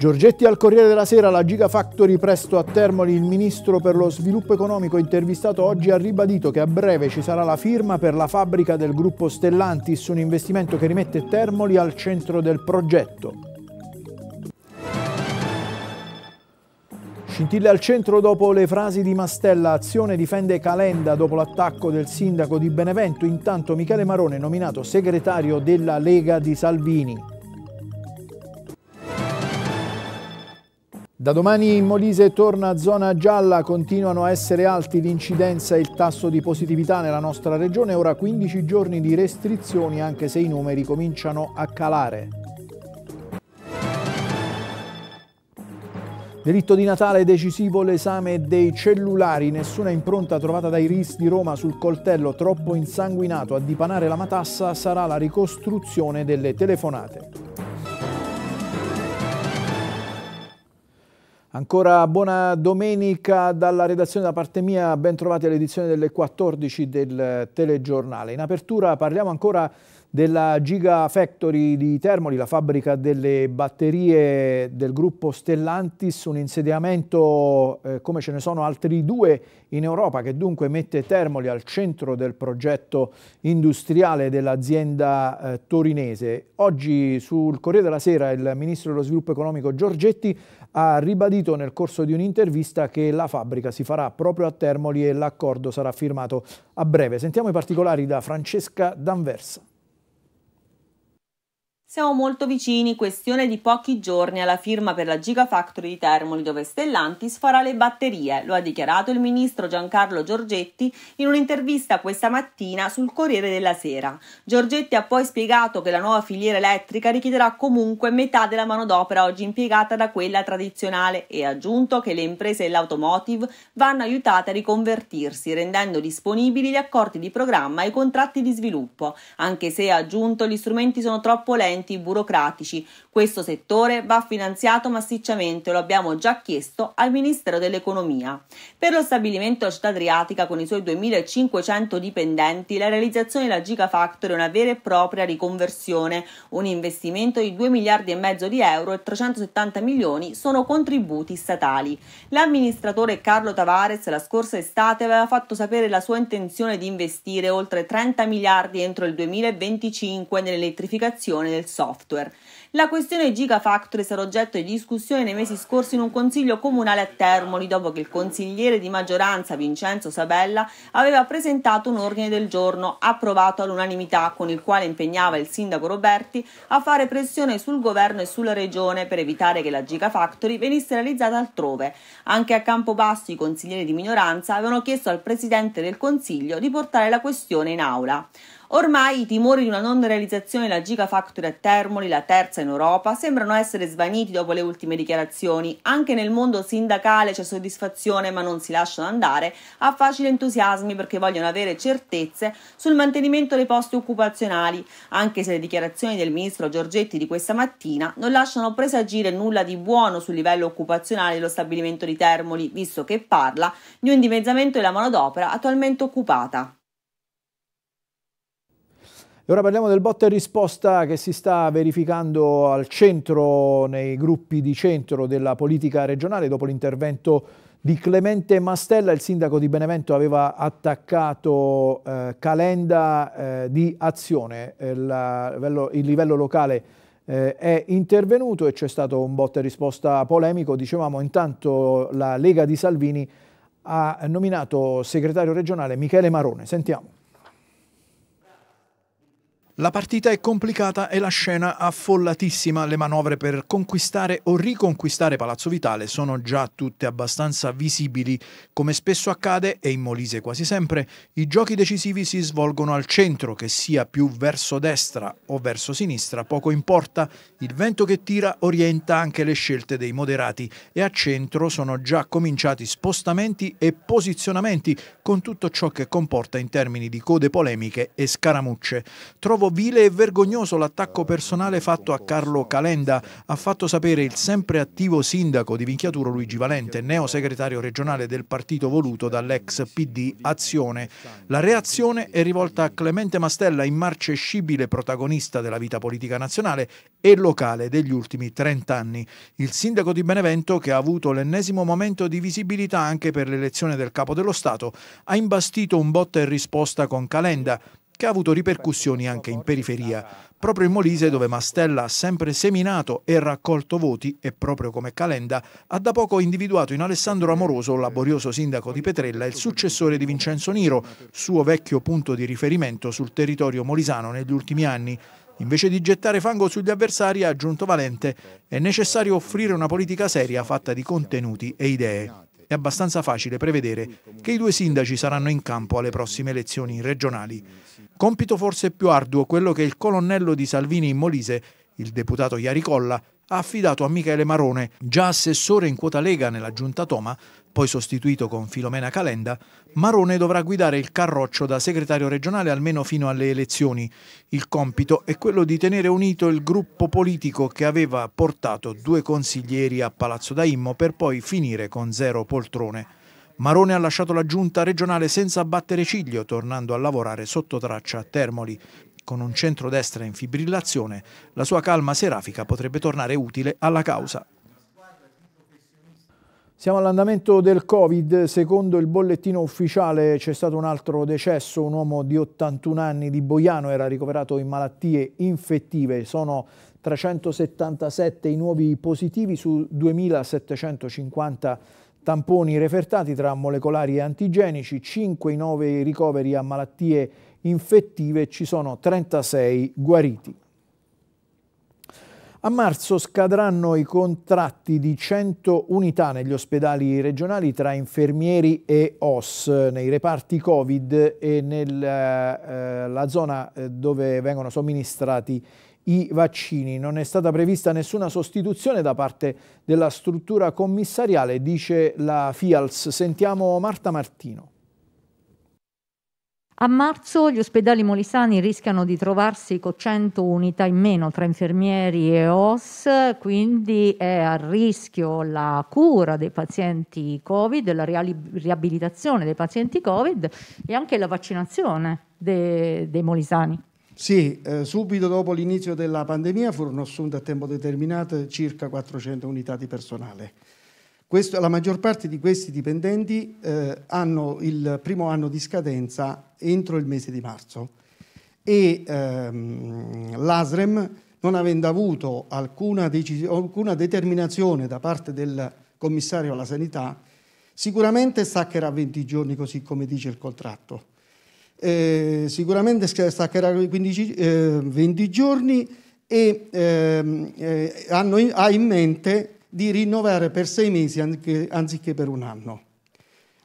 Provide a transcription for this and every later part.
Giorgetti al Corriere della Sera, la Gigafactory presto a Termoli, il ministro per lo sviluppo economico intervistato oggi ha ribadito che a breve ci sarà la firma per la fabbrica del gruppo Stellantis, un investimento che rimette Termoli al centro del progetto. Scintille al centro dopo le frasi di Mastella, Azione difende Calenda dopo l'attacco del sindaco di Benevento, intanto Michele Marone nominato segretario della Lega di Salvini. Da domani in Molise torna zona gialla, continuano a essere alti l'incidenza e il tasso di positività nella nostra regione, ora 15 giorni di restrizioni anche se i numeri cominciano a calare. Delitto di Natale decisivo l'esame dei cellulari, nessuna impronta trovata dai RIS di Roma sul coltello troppo insanguinato a dipanare la matassa sarà la ricostruzione delle telefonate. Ancora buona domenica dalla redazione da parte mia, ben trovati all'edizione delle 14 del telegiornale. In apertura parliamo ancora della Giga Factory di Termoli, la fabbrica delle batterie del gruppo Stellantis, un insediamento eh, come ce ne sono altri due in Europa che dunque mette Termoli al centro del progetto industriale dell'azienda eh, torinese. Oggi sul Corriere della Sera il Ministro dello Sviluppo Economico Giorgetti ha ribadito nel corso di un'intervista che la fabbrica si farà proprio a Termoli e l'accordo sarà firmato a breve. Sentiamo i particolari da Francesca D'Anversa. Siamo molto vicini, questione di pochi giorni, alla firma per la Gigafactory di Termoli dove Stellantis farà le batterie, lo ha dichiarato il ministro Giancarlo Giorgetti in un'intervista questa mattina sul Corriere della Sera. Giorgetti ha poi spiegato che la nuova filiera elettrica richiederà comunque metà della manodopera oggi impiegata da quella tradizionale e ha aggiunto che le imprese dell'automotive vanno aiutate a riconvertirsi, rendendo disponibili gli accordi di programma e i contratti di sviluppo, anche se ha aggiunto gli strumenti sono troppo lenti adempimenti burocratici. Questo settore va finanziato massicciamente, lo abbiamo già chiesto al Ministero dell'Economia. Per lo stabilimento Città Adriatica con i suoi 2500 dipendenti, la realizzazione della Gigafactory è una vera e propria riconversione, un investimento di 2 miliardi e mezzo di euro e 370 milioni sono contributi statali. L'amministratore Carlo Tavares la scorsa estate aveva fatto sapere la sua intenzione di investire oltre 30 miliardi entro il 2025 nell'elettrificazione del software. La questione Gigafactory è stata oggetto di discussione nei mesi scorsi in un consiglio comunale a Termoli, dopo che il consigliere di maggioranza Vincenzo Sabella aveva presentato un ordine del giorno approvato all'unanimità con il quale impegnava il sindaco Roberti a fare pressione sul governo e sulla regione per evitare che la Gigafactory venisse realizzata altrove. Anche a Campobasso i consiglieri di minoranza avevano chiesto al presidente del consiglio di portare la questione in aula. Ormai i timori di una non realizzazione della Gigafactory a Termoli, la terza in Europa sembrano essere svaniti dopo le ultime dichiarazioni. Anche nel mondo sindacale c'è soddisfazione ma non si lasciano andare a facili entusiasmi perché vogliono avere certezze sul mantenimento dei posti occupazionali, anche se le dichiarazioni del ministro Giorgetti di questa mattina non lasciano presagire nulla di buono sul livello occupazionale dello stabilimento di Termoli, visto che parla di un dimezzamento della manodopera attualmente occupata ora parliamo del botta e risposta che si sta verificando al centro, nei gruppi di centro della politica regionale dopo l'intervento di Clemente Mastella, il sindaco di Benevento aveva attaccato eh, Calenda eh, di azione, il eh, livello, il livello locale eh, è intervenuto e c'è stato un botta e risposta polemico, dicevamo intanto la Lega di Salvini ha nominato segretario regionale Michele Marone, sentiamo. La partita è complicata e la scena affollatissima. Le manovre per conquistare o riconquistare Palazzo Vitale sono già tutte abbastanza visibili. Come spesso accade, e in Molise quasi sempre, i giochi decisivi si svolgono al centro, che sia più verso destra o verso sinistra, poco importa. Il vento che tira orienta anche le scelte dei moderati e a centro sono già cominciati spostamenti e posizionamenti con tutto ciò che comporta in termini di code polemiche e scaramucce. Trovo vile e vergognoso l'attacco personale fatto a Carlo Calenda, ha fatto sapere il sempre attivo sindaco di Vinchiaturo Luigi Valente, neo segretario regionale del partito voluto dall'ex PD Azione. La reazione è rivolta a Clemente Mastella, immarcescibile protagonista della vita politica nazionale e locale degli ultimi 30 anni. Il sindaco di Benevento, che ha avuto l'ennesimo momento di visibilità anche per l'elezione del capo dello Stato, ha imbastito un botta e risposta con Calenda, che ha avuto ripercussioni anche in periferia, proprio in Molise dove Mastella ha sempre seminato e raccolto voti e proprio come Calenda ha da poco individuato in Alessandro Amoroso, laborioso sindaco di Petrella, il successore di Vincenzo Niro, suo vecchio punto di riferimento sul territorio molisano negli ultimi anni. Invece di gettare fango sugli avversari, ha aggiunto Valente, è necessario offrire una politica seria fatta di contenuti e idee. È abbastanza facile prevedere che i due sindaci saranno in campo alle prossime elezioni regionali. Compito forse più arduo quello che il colonnello di Salvini in Molise, il deputato Iaricolla, ha affidato a Michele Marone, già assessore in quota Lega nella giunta Toma, poi sostituito con Filomena Calenda, Marone dovrà guidare il carroccio da segretario regionale almeno fino alle elezioni. Il compito è quello di tenere unito il gruppo politico che aveva portato due consiglieri a Palazzo Daimmo per poi finire con zero poltrone. Marone ha lasciato la giunta regionale senza battere ciglio, tornando a lavorare sotto traccia a Termoli. Con un centrodestra in fibrillazione, la sua calma serafica potrebbe tornare utile alla causa. Siamo all'andamento del Covid, secondo il bollettino ufficiale c'è stato un altro decesso, un uomo di 81 anni di Boiano era ricoverato in malattie infettive, sono 377 i nuovi positivi su 2750 tamponi refertati tra molecolari e antigenici, 5 i 9 ricoveri a malattie infettive, ci sono 36 guariti. A marzo scadranno i contratti di 100 unità negli ospedali regionali tra infermieri e OS, nei reparti Covid e nella eh, eh zona eh, dove vengono somministrati i i vaccini. Non è stata prevista nessuna sostituzione da parte della struttura commissariale, dice la FIALS. Sentiamo Marta Martino. A marzo gli ospedali molisani rischiano di trovarsi con 100 unità in meno tra infermieri e OS, quindi è a rischio la cura dei pazienti Covid, la riabilitazione dei pazienti Covid e anche la vaccinazione dei, dei molisani. Sì, eh, subito dopo l'inizio della pandemia furono assunte a tempo determinato circa 400 unità di personale. Questo, la maggior parte di questi dipendenti eh, hanno il primo anno di scadenza entro il mese di marzo e ehm, l'ASREM, non avendo avuto alcuna, alcuna determinazione da parte del commissario alla sanità, sicuramente staccherà 20 giorni così come dice il contratto eh, sicuramente staccherà 15, eh, 20 giorni e ehm, eh, hanno, ha in mente di rinnovare per sei mesi anche, anziché per un anno.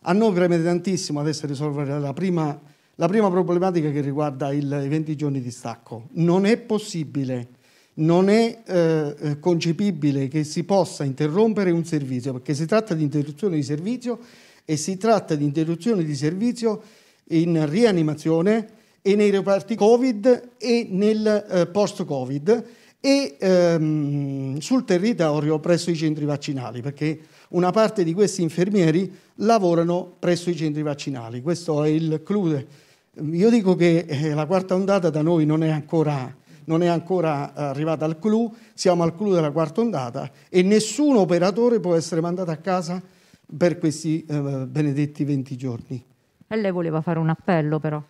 A noi preme tantissimo adesso risolvere la prima, la prima problematica che riguarda il, i 20 giorni di stacco. Non è possibile, non è eh, eh, concepibile che si possa interrompere un servizio, perché si tratta di interruzione di servizio e si tratta di interruzione di servizio in rianimazione e nei reparti Covid e nel eh, post-Covid e ehm, sul territorio presso i centri vaccinali, perché una parte di questi infermieri lavorano presso i centri vaccinali. Questo è il clue. Io dico che eh, la quarta ondata da noi non è ancora non è ancora eh, arrivata al clou, siamo al clou della quarta ondata e nessun operatore può essere mandato a casa per questi eh, benedetti 20 giorni. E lei voleva fare un appello però.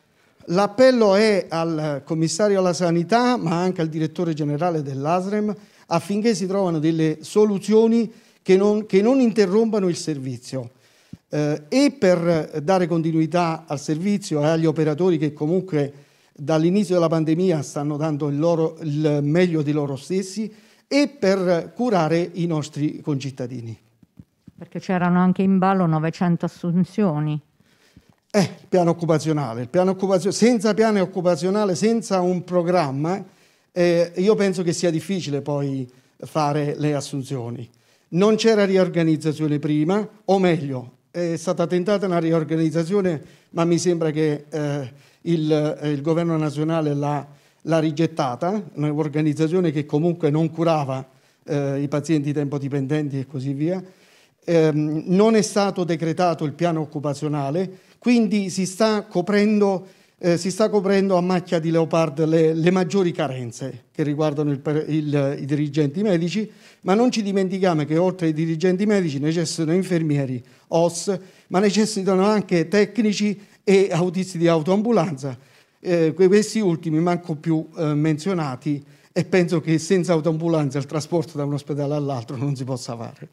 L'appello è al commissario alla sanità, ma anche al direttore generale dell'ASREM, affinché si trovano delle soluzioni che non, che non interrompano il servizio. Eh, e per dare continuità al servizio e agli operatori che comunque dall'inizio della pandemia stanno dando il, loro, il meglio di loro stessi e per curare i nostri concittadini. Perché c'erano anche in ballo 900 assunzioni è eh, il piano occupazionale. Il piano occupazionale. Senza piano occupazionale, senza un programma, eh, io penso che sia difficile poi fare le assunzioni. Non c'era riorganizzazione prima, o meglio, è stata tentata una riorganizzazione, ma mi sembra che eh, il, eh, il, governo nazionale l'ha, l'ha, rigettata, un'organizzazione che comunque non curava eh, i pazienti tempo-dipendenti e così via. Eh, non è stato decretato il piano occupazionale, quindi si sta coprendo, eh, si sta coprendo a macchia di leopard le, le, maggiori carenze che riguardano il, il, i dirigenti medici, ma non ci dimentichiamo che oltre ai dirigenti medici necessitano infermieri, OS, ma necessitano anche tecnici e autisti di autoambulanza. Eh, questi ultimi manco più eh, menzionati e penso che senza autoambulanza il trasporto da un ospedale all'altro non si possa fare.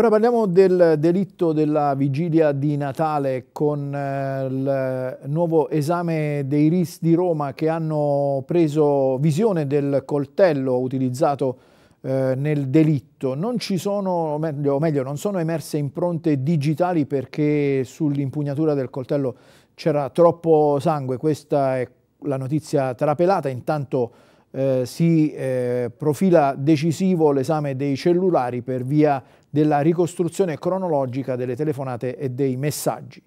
Ora parliamo del delitto della vigilia di Natale con eh, il nuovo esame dei RIS di Roma che hanno preso visione del coltello utilizzato eh, nel delitto. Non ci sono, meglio, meglio, non sono emerse impronte digitali perché sull'impugnatura del coltello c'era troppo sangue. Questa è la notizia trapelata. Intanto eh, si eh, profila decisivo l'esame dei cellulari per via della ricostruzione cronologica delle telefonate e dei messaggi.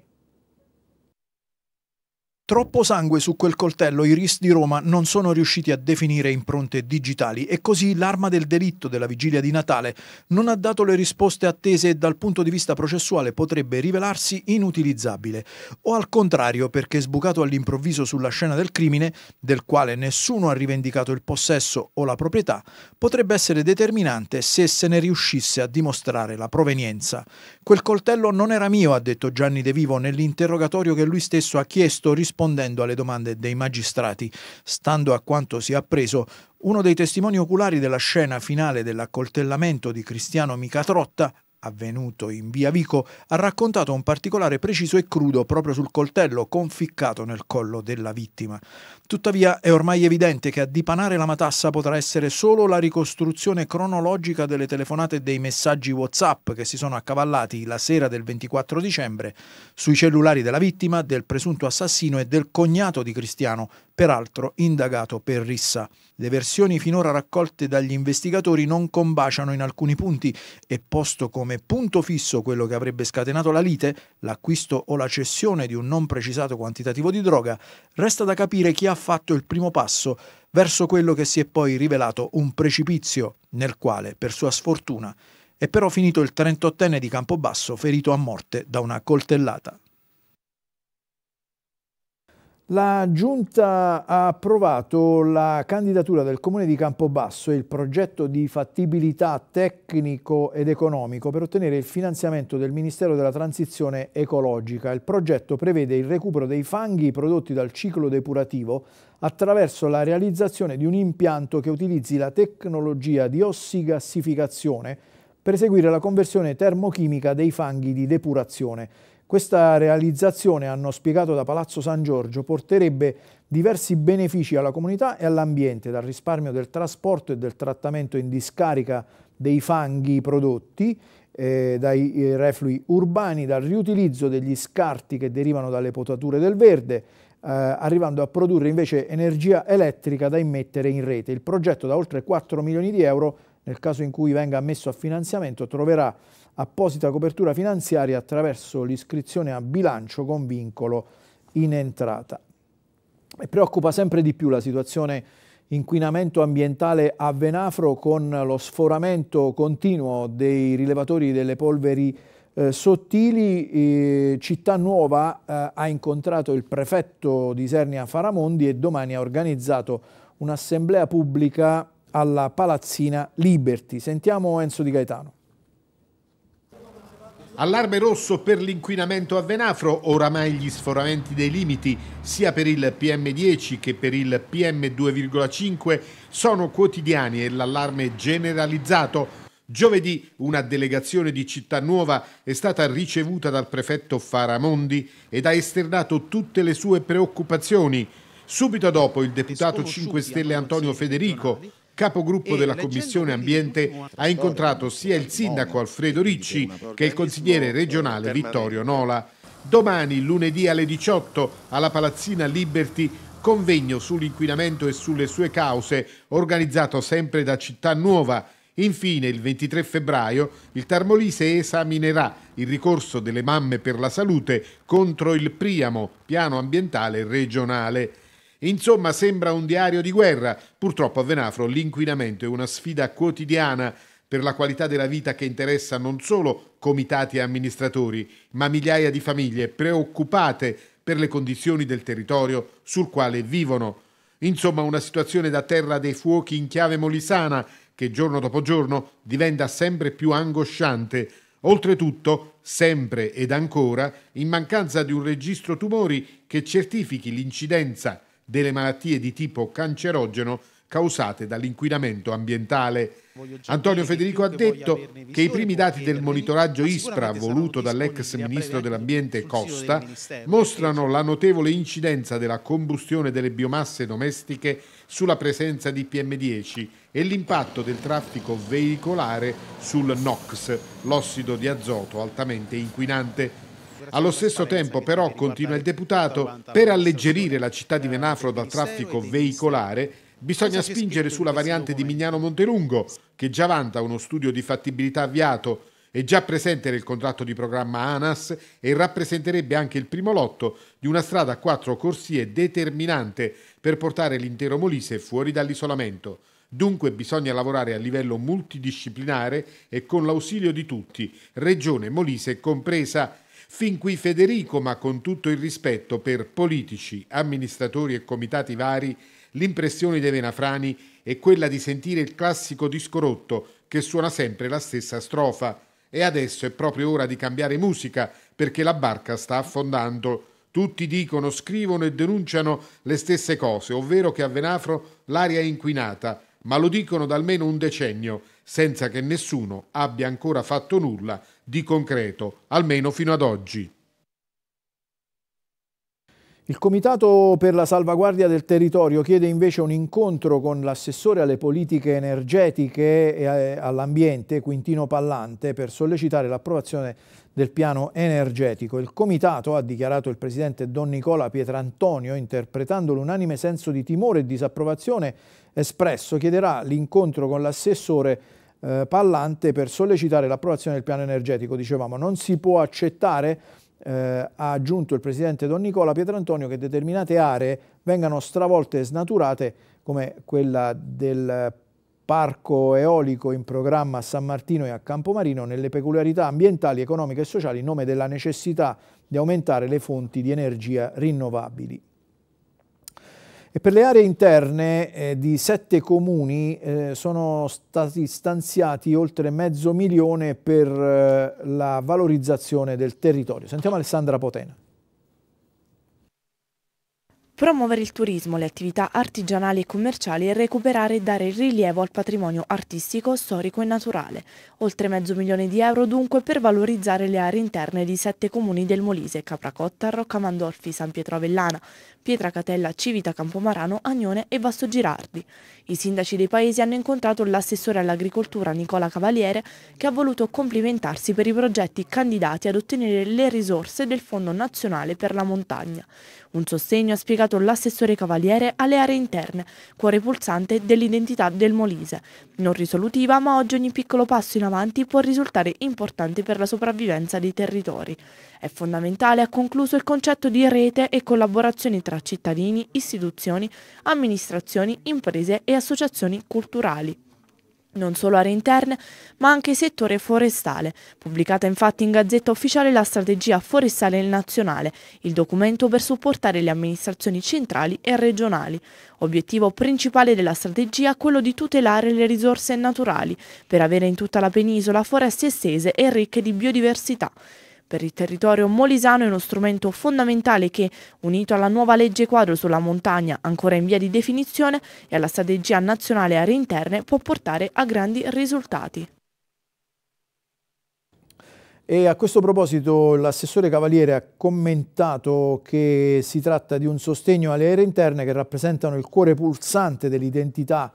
Troppo sangue su quel coltello, i RIS di Roma non sono riusciti a definire impronte digitali e così l'arma del delitto della vigilia di Natale non ha dato le risposte attese e dal punto di vista processuale potrebbe rivelarsi inutilizzabile. O al contrario, perché sbucato all'improvviso sulla scena del crimine, del quale nessuno ha rivendicato il possesso o la proprietà, potrebbe essere determinante se se ne riuscisse a dimostrare la provenienza. Quel coltello non era mio, ha detto Gianni De Vivo nell'interrogatorio che lui stesso ha chiesto rispondendo rispondendo alle domande dei magistrati. Stando a quanto si è appreso, uno dei testimoni oculari della scena finale dell'accoltellamento di Cristiano Micatrotta avvenuto in via Vico, ha raccontato un particolare preciso e crudo proprio sul coltello conficcato nel collo della vittima. Tuttavia è ormai evidente che a dipanare la matassa potrà essere solo la ricostruzione cronologica delle telefonate e dei messaggi WhatsApp che si sono accavallati la sera del 24 dicembre sui cellulari della vittima, del presunto assassino e del cognato di Cristiano, peraltro indagato per rissa. Le versioni finora raccolte dagli investigatori non combaciano in alcuni punti e posto come punto fisso quello che avrebbe scatenato la lite, l'acquisto o la cessione di un non precisato quantitativo di droga, resta da capire chi ha fatto il primo passo verso quello che si è poi rivelato un precipizio, nel quale, per sua sfortuna, è però finito il 38enne di Campobasso ferito a morte da una coltellata. La Giunta ha approvato la candidatura del Comune di Campobasso e il progetto di fattibilità tecnico ed economico per ottenere il finanziamento del Ministero della Transizione Ecologica. Il progetto prevede il recupero dei fanghi prodotti dal ciclo depurativo attraverso la realizzazione di un impianto che utilizzi la tecnologia di ossigassificazione per eseguire la conversione termochimica dei fanghi di depurazione. Questa realizzazione, hanno spiegato da Palazzo San Giorgio, porterebbe diversi benefici alla comunità e all'ambiente, dal risparmio del trasporto e del trattamento in discarica dei fanghi prodotti, eh, dai eh, reflui urbani, dal riutilizzo degli scarti che derivano dalle potature del verde, eh, arrivando a produrre invece energia elettrica da immettere in rete. Il progetto da oltre 4 milioni di euro nel caso in cui venga ammesso a finanziamento, troverà apposita copertura finanziaria attraverso l'iscrizione a bilancio con vincolo in entrata. E preoccupa sempre di più la situazione inquinamento ambientale a Venafro con lo sforamento continuo dei rilevatori delle polveri eh, sottili. Eh, Città Nuova eh, ha incontrato il prefetto di Sernia Faramondi e domani ha organizzato un'assemblea pubblica alla palazzina Liberty. Sentiamo Enzo Di Gaetano. Allarme rosso per l'inquinamento a Venafro, oramai gli sforamenti dei limiti sia per il PM10 che per il PM2,5 sono quotidiani e l'allarme generalizzato. Giovedì una delegazione di Città Nuova è stata ricevuta dal prefetto Faramondi ed ha esternato tutte le sue preoccupazioni. Subito dopo il deputato 5 Stelle Antonio Federico capogruppo della Commissione Ambiente, ha incontrato sia il sindaco Alfredo Ricci che il consigliere regionale Vittorio Nola. Domani, lunedì alle 18, alla Palazzina Liberty, convegno sull'inquinamento e sulle sue cause, organizzato sempre da Città Nuova. Infine, il 23 febbraio, il Tarmolise esaminerà il ricorso delle mamme per la salute contro il Priamo, piano ambientale regionale. Insomma, sembra un diario di guerra. Purtroppo a Venafro l'inquinamento è una sfida quotidiana per la qualità della vita che interessa non solo comitati e amministratori, ma migliaia di famiglie preoccupate per le condizioni del territorio sul quale vivono. Insomma, una situazione da terra dei fuochi in chiave molisana che giorno dopo giorno diventa sempre più angosciante. Oltretutto, sempre ed ancora, in mancanza di un registro tumori che certifichi l'incidenza delle malattie di tipo cancerogeno causate dall'inquinamento ambientale. Antonio Federico ha detto che i primi dati del monitoraggio ISPRA voluto dall'ex ministro dell'ambiente Costa mostrano la notevole incidenza della combustione delle biomasse domestiche sulla presenza di PM10 e l'impatto del traffico veicolare sul NOx, l'ossido di azoto altamente inquinante allo stesso tempo però, continua il deputato, per alleggerire la città di Venafro dal traffico veicolare, bisogna spingere sulla variante di Mignano Montelungo, che già vanta uno studio di fattibilità avviato è già presente nel contratto di programma ANAS e rappresenterebbe anche il primo lotto di una strada a quattro corsie determinante per portare l'intero Molise fuori dall'isolamento. Dunque bisogna lavorare a livello multidisciplinare e con l'ausilio di tutti, Regione Molise compresa, Fin qui Federico, ma con tutto il rispetto per politici, amministratori e comitati vari, l'impressione dei Venafrani è quella di sentire il classico disco rotto che suona sempre la stessa strofa. E adesso è proprio ora di cambiare musica perché la barca sta affondando. Tutti dicono, scrivono e denunciano le stesse cose, ovvero che a Venafro l'aria è inquinata, ma lo dicono da almeno un decennio, senza che nessuno abbia ancora fatto nulla di concreto, almeno fino ad oggi. Il Comitato per la salvaguardia del territorio chiede invece un incontro con l'assessore alle politiche energetiche e eh, all'ambiente, Quintino Pallante, per sollecitare l'approvazione del piano energetico. Il comitato, ha dichiarato il presidente Don Nicola Pietrantonio, interpretando l'unanime senso di timore e disapprovazione espresso, chiederà l'incontro con l'assessore eh, Pallante per sollecitare l'approvazione del piano energetico. Dicevamo, non si può accettare eh, ha aggiunto il presidente Don Nicola Pietrantonio che determinate aree vengano stravolte e snaturate come quella del parco eolico in programma a San Martino e a Campomarino nelle peculiarità ambientali, economiche e sociali in nome della necessità di aumentare le fonti di energia rinnovabili. E per le aree interne eh, di sette comuni eh, sono stati stanziati oltre mezzo milione per eh, la valorizzazione del territorio. Sentiamo Alessandra Potena promuovere il turismo, le attività artigianali e commerciali e recuperare e dare rilievo al patrimonio artistico, storico e naturale. Oltre mezzo milione di euro dunque per valorizzare le aree interne di sette comuni del Molise, Capracotta, Roccamandolfi, San Pietro Avellana, Pietra Catella, Civita, Campomarano, Agnone e Vasto Girardi. I sindaci dei paesi hanno incontrato l'assessore all'agricoltura Nicola Cavaliere che ha voluto complimentarsi per i progetti candidati ad ottenere le risorse del Fondo Nazionale per la Montagna. Un sostegno, ha spiegato l'assessore Cavaliere, alle aree interne, cuore pulsante dell'identità del Molise. Non risolutiva, ma oggi ogni piccolo passo in avanti può risultare importante per la sopravvivenza dei territori. È fondamentale, ha concluso, il concetto di rete e collaborazione tra cittadini, istituzioni, amministrazioni, imprese e associazioni culturali non solo aree interne, ma anche settore forestale. Pubblicata infatti in Gazzetta Ufficiale la Strategia Forestale Nazionale, il documento per supportare le amministrazioni centrali e regionali. Obiettivo principale della strategia è quello di tutelare le risorse naturali, per avere in tutta la penisola foreste estese e ricche di biodiversità. Per il territorio molisano è uno strumento fondamentale che, unito alla nuova legge quadro sulla montagna ancora in via di definizione e alla strategia nazionale aree interne, può portare a grandi risultati. E a questo proposito l'assessore Cavaliere ha commentato che si tratta di un sostegno alle aree interne che rappresentano il cuore pulsante dell'identità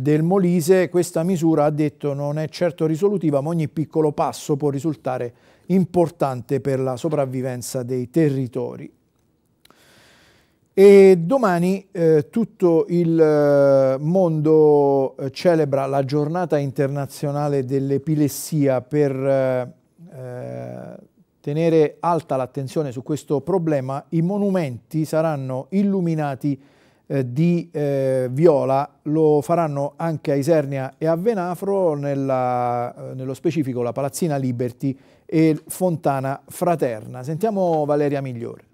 del Molise, questa misura ha detto non è certo risolutiva, ma ogni piccolo passo può risultare importante per la sopravvivenza dei territori. E domani eh, tutto il eh, mondo eh, celebra la giornata internazionale dell'epilessia per eh, eh, tenere alta l'attenzione su questo problema. I monumenti saranno illuminati eh, di eh, viola lo faranno anche a Isernia e a Venafro, nella, eh, nello specifico la Palazzina Liberty e Fontana Fraterna. Sentiamo Valeria Migliore.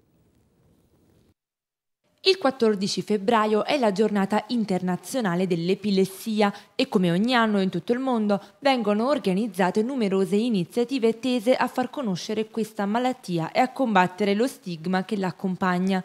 Il 14 febbraio è la giornata internazionale dell'epilessia e come ogni anno in tutto il mondo vengono organizzate numerose iniziative tese a far conoscere questa malattia e a combattere lo stigma che l'accompagna.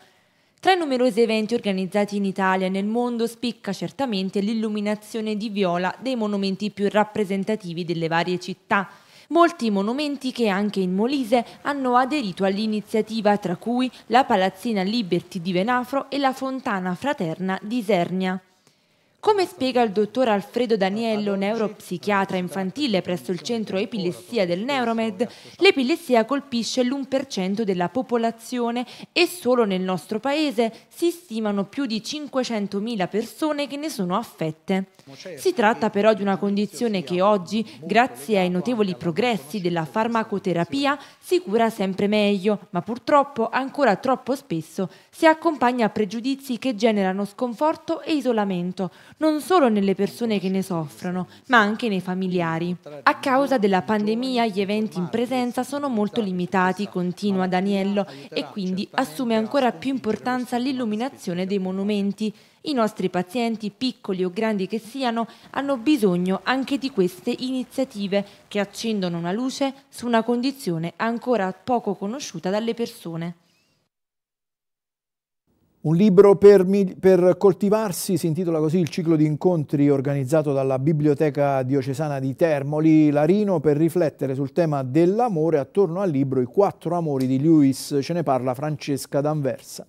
Tra i numerosi eventi organizzati in Italia e nel mondo spicca certamente l'illuminazione di viola dei monumenti più rappresentativi delle varie città. Molti monumenti che anche in Molise hanno aderito all'iniziativa, tra cui la Palazzina Liberty di Venafro e la Fontana Fraterna di Isernia. Come spiega il dottor Alfredo Daniello, neuropsichiatra infantile presso il centro epilessia del Neuromed, l'epilessia colpisce l'1% della popolazione e solo nel nostro paese si stimano più di 500.000 persone che ne sono affette. Si tratta però di una condizione che oggi, grazie ai notevoli progressi della farmacoterapia, si cura sempre meglio, ma purtroppo ancora troppo spesso si accompagna a pregiudizi che generano sconforto e isolamento, non solo nelle persone che ne soffrono, ma anche nei familiari. A causa della pandemia gli eventi in presenza sono molto limitati, continua Daniello, e quindi assume ancora più importanza l'illuminazione dei monumenti. I nostri pazienti, piccoli o grandi che siano, hanno bisogno anche di queste iniziative che accendono una luce su una condizione ancora poco conosciuta dalle persone. Un libro per, per, coltivarsi si intitola così il ciclo di incontri organizzato dalla Biblioteca Diocesana di Termoli Larino per riflettere sul tema dell'amore attorno al libro I quattro amori di Lewis, ce ne parla Francesca D'Anversa.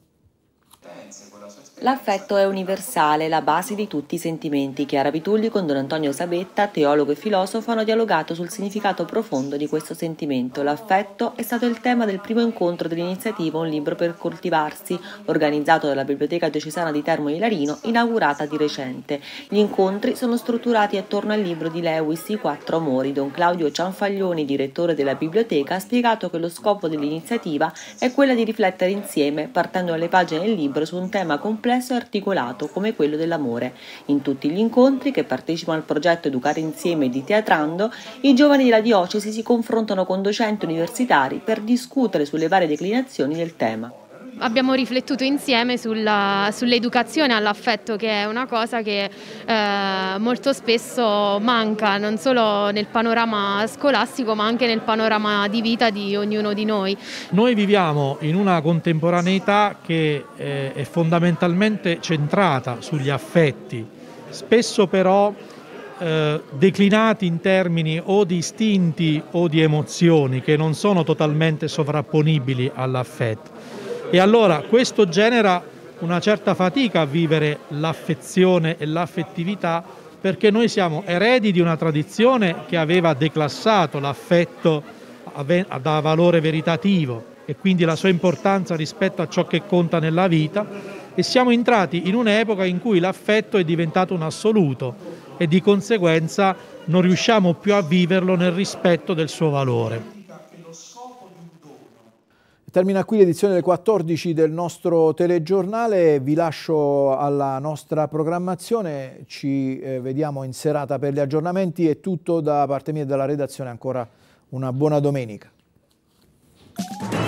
L'affetto è universale, la base di tutti i sentimenti. Chiara Bitulli con Don Antonio Sabetta, teologo e filosofo, hanno dialogato sul significato profondo di questo sentimento. L'affetto è stato il tema del primo incontro dell'iniziativa Un libro per coltivarsi, organizzato dalla Biblioteca Diocesana di Termo di Larino, inaugurata di recente. Gli incontri sono strutturati attorno al libro di Lewis I quattro amori. Don Claudio Cianfaglioni, direttore della biblioteca, ha spiegato che lo scopo dell'iniziativa è quella di riflettere insieme, partendo dalle pagine del libro, su un tema complesso complesso e articolato come quello dell'amore. In tutti gli incontri che partecipano al progetto Educare Insieme di Teatrando, i giovani della diocesi si confrontano con docenti universitari per discutere sulle varie declinazioni del tema abbiamo riflettuto insieme sulla, sull'educazione all'affetto che è una cosa che eh, molto spesso manca non solo nel panorama scolastico ma anche nel panorama di vita di ognuno di noi. Noi viviamo in una contemporaneità che eh, è fondamentalmente centrata sugli affetti, spesso però eh, declinati in termini o di istinti o di emozioni che non sono totalmente sovrapponibili all'affetto. E allora questo genera una certa fatica a vivere l'affezione e l'affettività perché noi siamo eredi di una tradizione che aveva declassato l'affetto da valore veritativo e quindi la sua importanza rispetto a ciò che conta nella vita e siamo entrati in un'epoca in cui l'affetto è diventato un assoluto e di conseguenza non riusciamo più a viverlo nel rispetto del suo valore. Termina qui l'edizione del 14 del nostro telegiornale, vi lascio alla nostra programmazione, ci eh, vediamo in serata per gli aggiornamenti, è tutto da parte mia e dalla redazione, ancora una buona domenica.